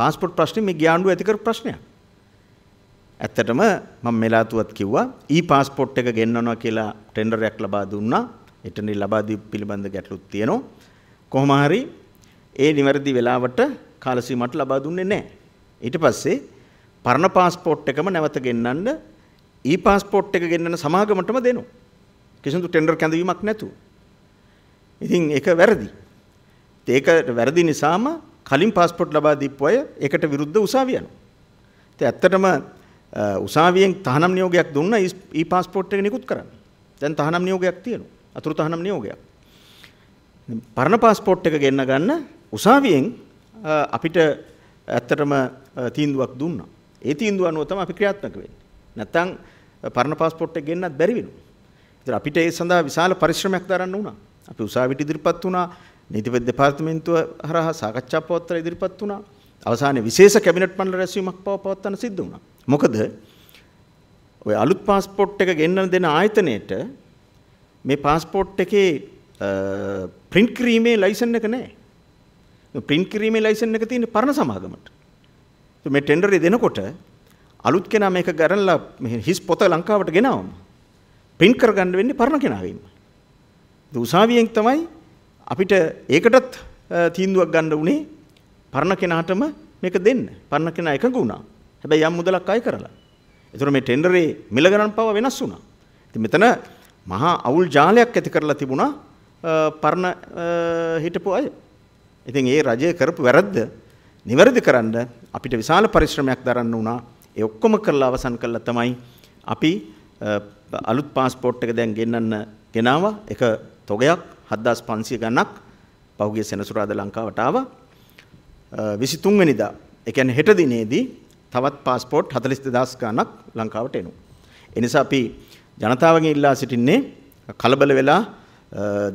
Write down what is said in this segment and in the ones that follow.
Passport ප්‍රශ්නේ මේ ගියාණ්ඩුව ඇති කරපු ප්‍රශ්නයක්. ඇත්තටම මම මෙලාතුවත් කිව්වා ඊ පාස්පෝට් එක ගෙන්වනවා කියලා ටෙන්ඩරයක් ලබා දුන්නා. එතනදී ලබා දීපු පිළිබඳ ගැටලුත් තියෙනවා. කොහොම හරි ඒ නිවැරදි වෙලාවට කාලසීමාවට ලබා දුන්නේ නැහැ. ඊට පස්සේ පරණ පාස්පෝට් එකම නැවත ගෙන්නන්න ඊ පාස්පෝට් එක ගෙන්නන සමාගමටම දෙනවා. කිසිදු ටෙන්ඩර් කැඳවීමක් නැතුව. ඉතින් ඒක වැරදි. ඒකට වැරදි නිසාම කලින් පාස්පෝට් ලබා දීපු අය ඒකට විරුද්ධ උසාවිය යනවා. ඉතින් ඇත්තටම උසාවියෙන් තහනම් නියෝගයක් දුන්නා ඊ පාස්පෝට් එක නිකුත් කරන්න. දැන් තහනම් නියෝගයක් තියෙනවා. අතුරු තහනම් නියෝගයක්. පරණ පාස්පෝට් එක ගෙන්න ගන්න උසාවියෙන් අපිට ඇත්තටම තීන්දුවක් දුන්නා. ඒ තීන්දුව අනුව තමයි අපි ක්‍රියාත්මක වෙන්නේ. නැත්තම් පරණ පාස්පෝට් එක ගෙන්නත් බැරි වෙනවා. ඉතින් අපිට ඒ සඳහා විශාල පරිශ්‍රමයක් දරන්න වුණා. අපි උසාවියට ඉදිරිපත් වුණා. නීතිපති දෙපාර්තමේන්තුව හරහා සාකච්ඡා පවත්‍ර ඉදිරිපත් වුණා. අවසානයේ විශේෂ කැබිනට් මණ්ඩල රැස්වීමක් පව පවත්වන්න සිද්ධ වුණා. මොකද ඔය අලුත් પાස්පෝට් එක ගෙන්නන දෙන ආයතනයේට මේ પાස්පෝට් එකේ print කිරීමේ ලයිසන් එක නැහැ. print කිරීමේ ලයිසන් එක තියෙන්නේ පරණ සමාගමට. මේ ටෙන්ඩරේ දෙනකොට අලුත් කෙනා මේක ගරන්ලා හිස් පොත ලංකාවට ගෙනවම print කරගන්න වෙන්නේ පරණ කෙනාගෙන්. උසාවියෙන් තමයි අපිට ඒකටත් තීන්දුවක් ගන්න උනේ පරණ කෙනාටම මේක දෙන්න. පරණ කෙනා එකඟ වුණා. හැබැයි යම් මුදලක් අය කරලා. ඒතර මේ ටෙන්ඩරේ මිල ගණන් පවා වෙනස් වුණා. ඉතින් මෙතන මහා අවුල් ජාලයක් ඇති කරලා තිබුණා පරණ හිටපු අය. ඉතින් ඒ රජය කරපු වැරද්ද නිවැරදි කරන්න අපිට විශාල පරිශ්‍රමයක් දරන්න වුණා. ඒ ඔක්කොම කරලා අවසන් කළා තමයි අපි අලුත් පාස්පෝර්ට් එක දැන් ගෙන්නන්න ගෙනාවා. ඒක තොගයක් හද්දාස් පන්සිය ගණක් පහුගේ සෙනසුරාද ලංකාවට ආව විසිතුන්වනිදා එකැන හෙට දිනේදී තවත් පාස්පෝට් හතලිස් දෙදස් ගණක් ලංකාවට එනු. එනිසා අපි ජනතාවගේ ඉල්ලා සිටින්නේ කලබල වෙලා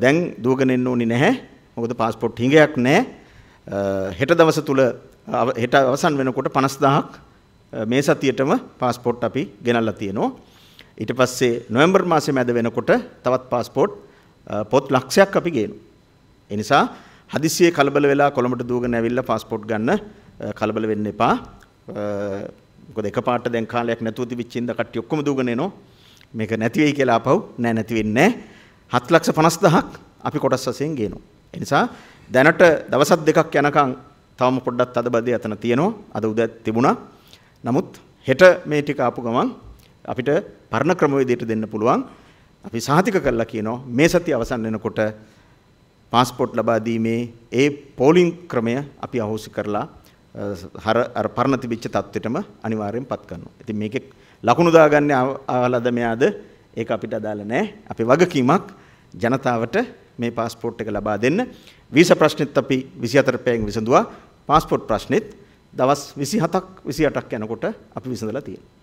දැන් දූගනෙන්න ඕනි නැහැ මොකද පාස්පොට් හිඟයක් නෑ හෙට දවස තුළ හෙට අවසන් වෙනකොට පනස්දාහක් මේ සතියටම පාස්පොට් අපි ගෙනල්ලා තියෙනවා. ඊට පස්සේ නොවැම්බර් මාසේ මැද වෙනකොට තවත් පාස්පෝට් පොත් ලක්ෂයක් අපි ගේනවා. ඒ නිසා හදිස්සියේ කලබල වෙලා කොළඹට දුවගෙන ඇවිල්ලා પાස්පෝට් ගන්න කලබල වෙන්න එපා. මොකද එකපාරට දැන් කාලයක් නැතුව තිබිච්ච ඉඳ කට්ටිය ඔක්කොම දුවගෙන එනවා. මේක නැති වෙයි කියලා අපහුව නෑ නැති වෙන්නේ නෑ. 7,50,000ක් අපි කොටස් වශයෙන් ගේනවා. ඒ නිසා දැනට දවස් දෙකක් යනකම් තවම පොඩ්ඩක් තදබදේ අතන තියෙනවා. අද උදේ තිබුණා. නමුත් හෙට මේ ටික ආපු ගමන් අපිට පරණ ක්‍රමවේදයට දෙන්න පුළුවන්. අපි සහතික කරලා කියනවා මේ සතිය අවසන් වෙනකොට පාස්පෝර්ට් ලබා දීමේ ඒ පෝලිං ක්‍රමය අපි අහෝසි කරලා හර අර පරණ තිබිච්ච தත්වෙටම අනිවාර්යෙන් පත් කරනවා. ඉතින් මේකේ ලකුණු දාගන්නේ ආවලාද මෙයාද ඒක අපිට අදාළ නැහැ. අපේ වගකීමක් ජනතාවට මේ પાස්පෝර්ට් එක ලබා දෙන්න. වීසා ප්‍රශ්නෙත් අපි 24 පැයෙන් විසඳුවා. પાස්පෝර්ට් ප්‍රශ්නෙත් දවස් 27ක් 28ක් යනකොට අපි විසඳලා තියෙනවා.